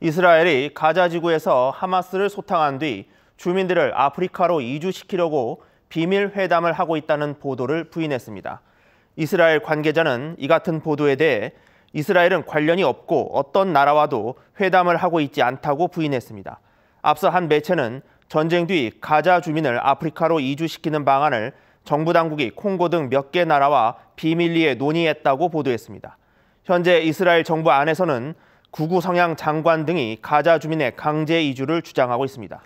이스라엘이 가자 지구에서 하마스를 소탕한 뒤 주민들을 아프리카로 이주시키려고 비밀 회담을 하고 있다는 보도를 부인했습니다. 이스라엘 관계자는 이 같은 보도에 대해 이스라엘은 관련이 없고 어떤 나라와도 회담을 하고 있지 않다고 부인했습니다. 앞서 한 매체는 전쟁 뒤 가자 주민을 아프리카로 이주시키는 방안을 정부 당국이 콩고 등 몇 개 나라와 비밀리에 논의했다고 보도했습니다. 현재 이스라엘 정부 안에서는 구구 성향 장관 등이 가자 주민의 강제 이주를 주장하고 있습니다.